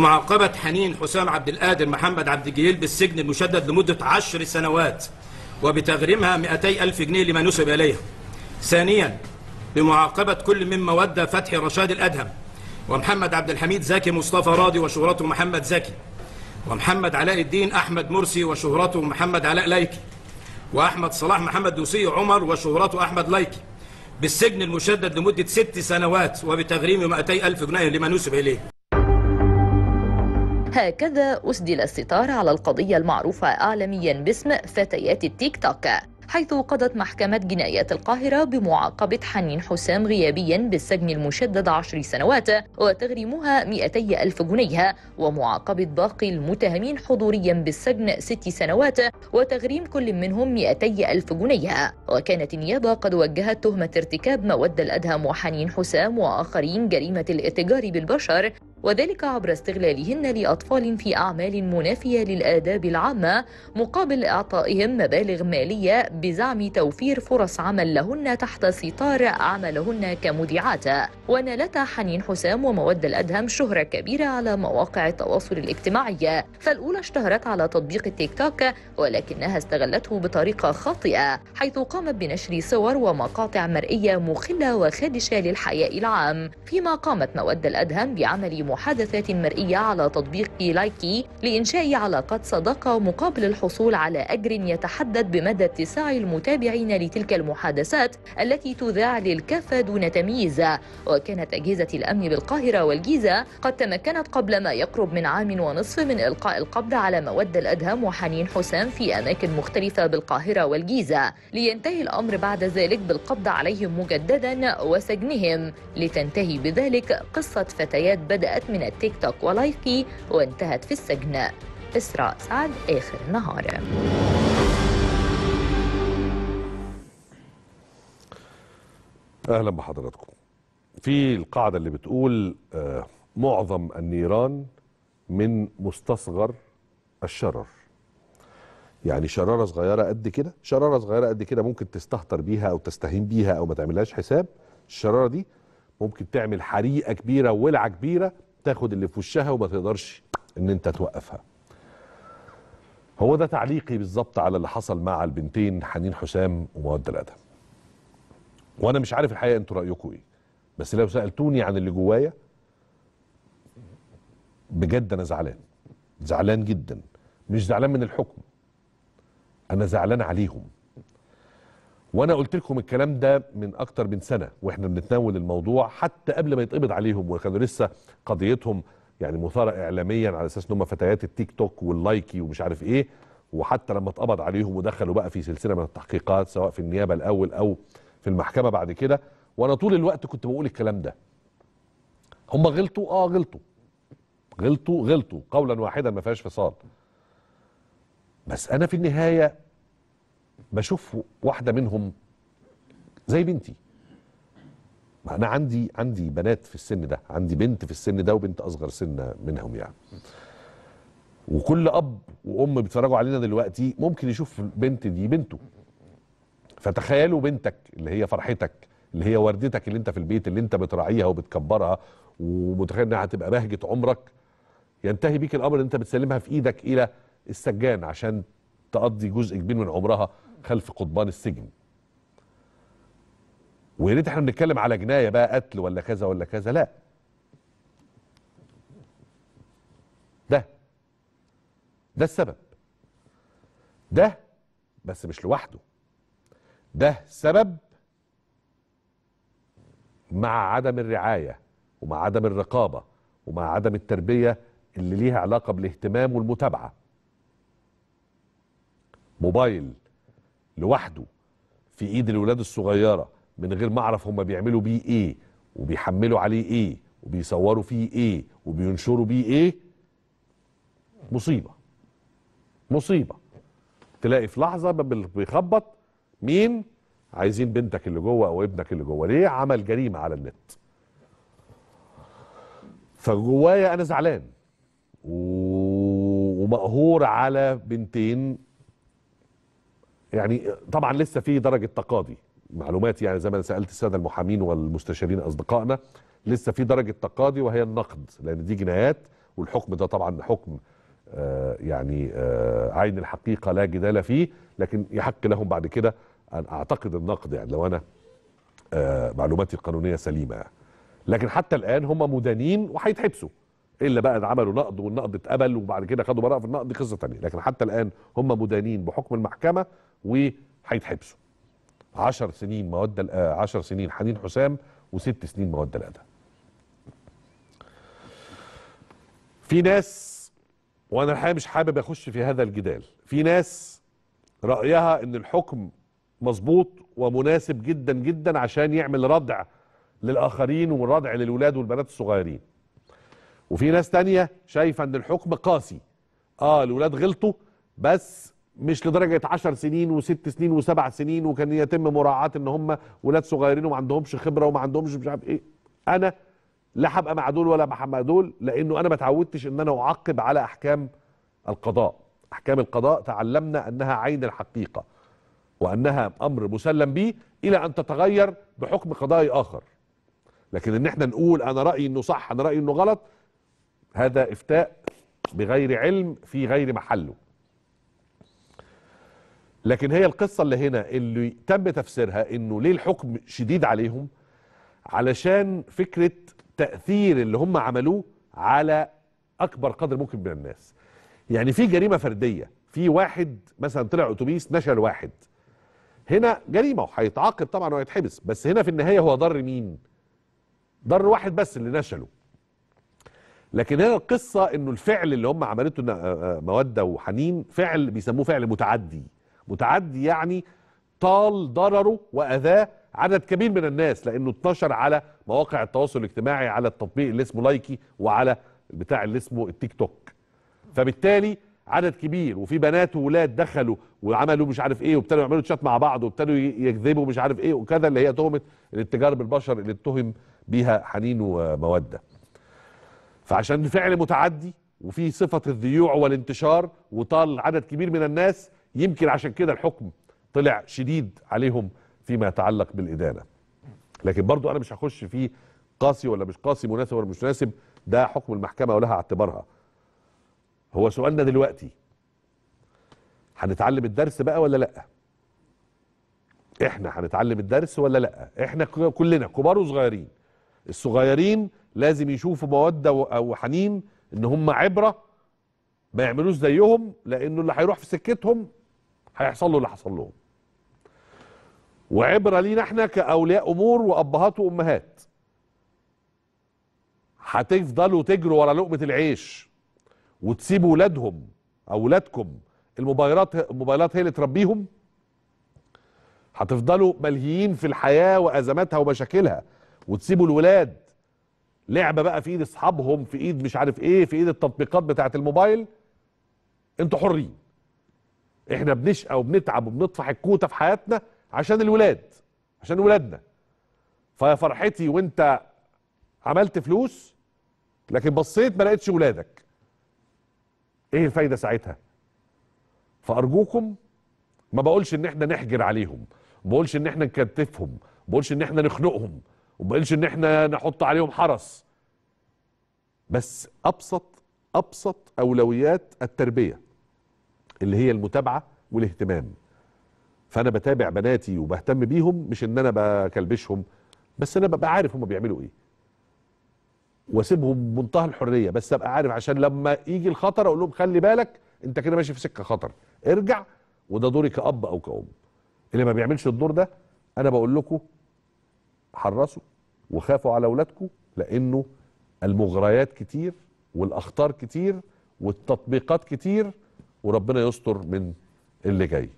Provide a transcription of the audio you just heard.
معاقبة حنين حسام عبد القادر محمد عبد الجليل بالسجن المشدد لمدة عشر سنوات وبتغريمها 200 ألف جنيه لما نسب إليها ثانيا بمعاقبة كل من مودة فتحي رشاد الأدهم ومحمد عبد الحميد زكي مصطفى راضي وشهرته محمد زكي ومحمد علاء الدين أحمد مرسي وشهرته محمد علاء لايكي وأحمد صلاح محمد دوسي عمر وشهرته أحمد لايكي بالسجن المشدد لمدة ست سنوات وبتغريم 200 ألف جنيه لما نسب إليه هكذا أسدل الستار على القضية المعروفة عالميا باسم فتيات التيك توك حيث قضت محكمة جنايات القاهرة بمعاقبة حنين حسام غيابيا بالسجن المشدد عشر سنوات وتغريمها 200 ألف جنيه ومعاقبة باقي المتهمين حضوريا بالسجن ست سنوات وتغريم كل منهم 200 ألف جنيه وكانت النيابة قد وجهت تهمة ارتكاب مودة الأدهم وحنين حسام وآخرين جريمة الاتجار بالبشر وذلك عبر استغلالهن لأطفال في أعمال منافية للآداب العامة مقابل إعطائهم مبالغ مالية بزعم توفير فرص عمل لهن تحت ستار عملهن كمذيعات ونالتا حنين حسام ومواد الأدهم شهرة كبيرة على مواقع التواصل الاجتماعي فالأولى اشتهرت على تطبيق التيك توك ولكنها استغلته بطريقة خاطئة حيث قامت بنشر صور ومقاطع مرئية مخلة وخادشة للحياء العام فيما قامت مواد الأدهم بعمل محادثات مرئية على تطبيق لايكي لإنشاء علاقات صداقة مقابل الحصول على أجر يتحدد بمدى اتساع المتابعين لتلك المحادثات التي تذاع للكافة دون تمييز وكانت أجهزة الأمن بالقاهرة والجيزة قد تمكنت قبل ما يقرب من عام ونصف من إلقاء القبض على مواد الأدهم وحنين حسام في أماكن مختلفة بالقاهرة والجيزة لينتهي الأمر بعد ذلك بالقبض عليهم مجددا وسجنهم لتنتهي بذلك قصة فتيات بدأت بدأت من التيك توك ولايكي وانتهت في السجن إسراء سعد آخر النهار أهلا بحضراتكم في القاعدة اللي بتقول آه، معظم النيران من مستصغر الشرر يعني شرارة صغيرة قد كده شرارة صغيرة قد كده ممكن تستهتر بيها أو تستهين بيها أو ما تعملهاش حساب الشرارة دي ممكن تعمل حريقة كبيرة ولعة كبيرة تاخد اللي في وشها وما تقدرش ان انت توقفها هو ده تعليقي بالظبط على اللي حصل مع البنتين حنين حسام ومواد الادب وانا مش عارف الحقيقه انتوا رايكم ايه بس لو سالتوني عن اللي جوايا بجد انا زعلان زعلان جدا مش زعلان من الحكم انا زعلان عليهم وانا قلت لكم الكلام ده من اكتر من سنه واحنا بنتناول الموضوع حتى قبل ما يتقبض عليهم وكانوا لسه قضيتهم يعني مثاره اعلاميا على اساس ان هم فتيات التيك توك واللايكي ومش عارف ايه وحتى لما اتقبض عليهم ودخلوا بقى في سلسله من التحقيقات سواء في النيابه الاول او في المحكمه بعد كده وانا طول الوقت كنت بقول الكلام ده هم غلطوا اه غلطوا غلطوا غلطوا قولا واحدا ما فيهاش فصال بس انا في النهايه بشوف واحده منهم زي بنتي ما انا عندي عندي بنات في السن ده عندي بنت في السن ده وبنت اصغر سن منهم يعني وكل اب وام بيتفرجوا علينا دلوقتي ممكن يشوف البنت دي بنته فتخيلوا بنتك اللي هي فرحتك اللي هي وردتك اللي انت في البيت اللي انت بتراعيها وبتكبرها ومتخيل انها هتبقى بهجه عمرك ينتهي بيك الامر ان انت بتسلمها في ايدك الى السجان عشان تقضي جزء كبير من عمرها خلف قضبان السجن ويا ريت احنا بنتكلم على جنايه بقى قتل ولا كذا ولا كذا لا ده ده السبب ده بس مش لوحده ده سبب مع عدم الرعايه ومع عدم الرقابه ومع عدم التربيه اللي ليها علاقه بالاهتمام والمتابعه موبايل لوحده في ايد الولاد الصغيره من غير ما اعرف هم بيعملوا بيه ايه وبيحملوا عليه ايه وبيصوروا فيه ايه وبينشروا بيه ايه مصيبه مصيبه تلاقي في لحظه بيخبط مين عايزين بنتك اللي جوه او ابنك اللي جوه ليه عمل جريمه على النت فجوايا انا زعلان و... ومقهور على بنتين يعني طبعا لسه في درجه تقاضي معلومات يعني زي ما سالت الساده المحامين والمستشارين اصدقائنا لسه في درجه تقاضي وهي النقد لان دي جنايات والحكم ده طبعا حكم آه يعني آه عين الحقيقه لا جدال فيه لكن يحق لهم بعد كده ان اعتقد النقد يعني لو انا آه معلوماتي القانونيه سليمه لكن حتى الان هم مدانين وهيتحبسوا الا بقى عملوا نقد والنقد اتقبل وبعد كده خدوا براءه في النقد دي قصه ثانيه لكن حتى الان هم مدانين بحكم المحكمه وهيتحبسوا 10 سنين مواد 10 آه، سنين حنين حسام وست سنين مواد الأدب في ناس وانا الحقيقه مش حابب اخش في هذا الجدال في ناس رايها ان الحكم مظبوط ومناسب جدا جدا عشان يعمل ردع للاخرين وردع للولاد والبنات الصغيرين وفي ناس تانية شايفه ان الحكم قاسي اه الولاد غلطوا بس مش لدرجه 10 سنين وست سنين وسبع سنين وكان يتم مراعاه ان هم ولاد صغيرين وما عندهمش خبره وما عندهمش مش عارف ايه انا لا هبقى مع دول ولا مع دول لانه انا ما اتعودتش ان انا اعقب على احكام القضاء احكام القضاء تعلمنا انها عين الحقيقه وانها امر مسلم به الى ان تتغير بحكم قضائي اخر لكن ان احنا نقول انا رايي انه صح انا رايي انه غلط هذا افتاء بغير علم في غير محله لكن هي القصة اللي هنا اللي تم تفسيرها انه ليه الحكم شديد عليهم علشان فكرة تأثير اللي هم عملوه على اكبر قدر ممكن من الناس يعني في جريمة فردية في واحد مثلا طلع اتوبيس نشل واحد هنا جريمة وهيتعاقب طبعا وهيتحبس بس هنا في النهاية هو ضر مين ضر واحد بس اللي نشله لكن هنا القصة انه الفعل اللي هم عملته آه، آه، مودة وحنين فعل بيسموه فعل متعدي متعدي يعني طال ضرره واذاه عدد كبير من الناس لانه اتنشر على مواقع التواصل الاجتماعي على التطبيق اللي اسمه لايكي وعلى البتاع اللي اسمه التيك توك فبالتالي عدد كبير وفي بنات وولاد دخلوا وعملوا مش عارف ايه وابتدوا يعملوا تشات مع بعض وابتدوا يكذبوا مش عارف ايه وكذا اللي هي تهمه الاتجار بالبشر اللي اتهم بيها حنين وموده فعشان فعل متعدي وفي صفه الذيوع والانتشار وطال عدد كبير من الناس يمكن عشان كده الحكم طلع شديد عليهم فيما يتعلق بالإدانة لكن برضو أنا مش هخش في قاسي ولا مش قاسي مناسب ولا مش مناسب ده حكم المحكمة ولها اعتبارها هو سؤالنا دلوقتي هنتعلم الدرس بقى ولا لأ احنا هنتعلم الدرس ولا لأ احنا كلنا كبار وصغيرين الصغيرين لازم يشوفوا مودة أو حنين ان هم عبرة ما يعملوش زيهم لانه اللي هيروح في سكتهم هيحصل له اللي حصل لهم وعبرة لينا احنا كأولياء أمور وأبهات وأمهات هتفضلوا تجروا ورا لقمة العيش وتسيبوا ولادهم أو ولادكم الموبايلات الموبايلات هي اللي تربيهم هتفضلوا ملهيين في الحياة وأزماتها ومشاكلها وتسيبوا الولاد لعبة بقى في ايد اصحابهم في ايد مش عارف ايه في ايد التطبيقات بتاعت الموبايل انتوا حرين احنا بنشقى وبنتعب وبنطفح الكوته في حياتنا عشان الولاد عشان ولادنا فيا فرحتي وانت عملت فلوس لكن بصيت ما لقيتش ولادك ايه الفايده ساعتها فارجوكم ما بقولش ان احنا نحجر عليهم ما بقولش ان احنا نكتفهم ما بقولش ان احنا نخنقهم وما بقولش ان احنا نحط عليهم حرس بس ابسط ابسط اولويات التربيه اللي هي المتابعه والاهتمام فانا بتابع بناتي وبهتم بيهم مش ان انا بكلبشهم بس انا ببقى عارف هم بيعملوا ايه واسيبهم بمنتهى الحريه بس ابقى عارف عشان لما يجي الخطر اقول لهم خلي بالك انت كده ماشي في سكه خطر ارجع وده دوري كاب او كأم اللي ما بيعملش الدور ده انا بقول لكم حرصوا وخافوا على اولادكم لانه المغريات كتير والاخطار كتير والتطبيقات كتير وربنا يستر من اللي جاي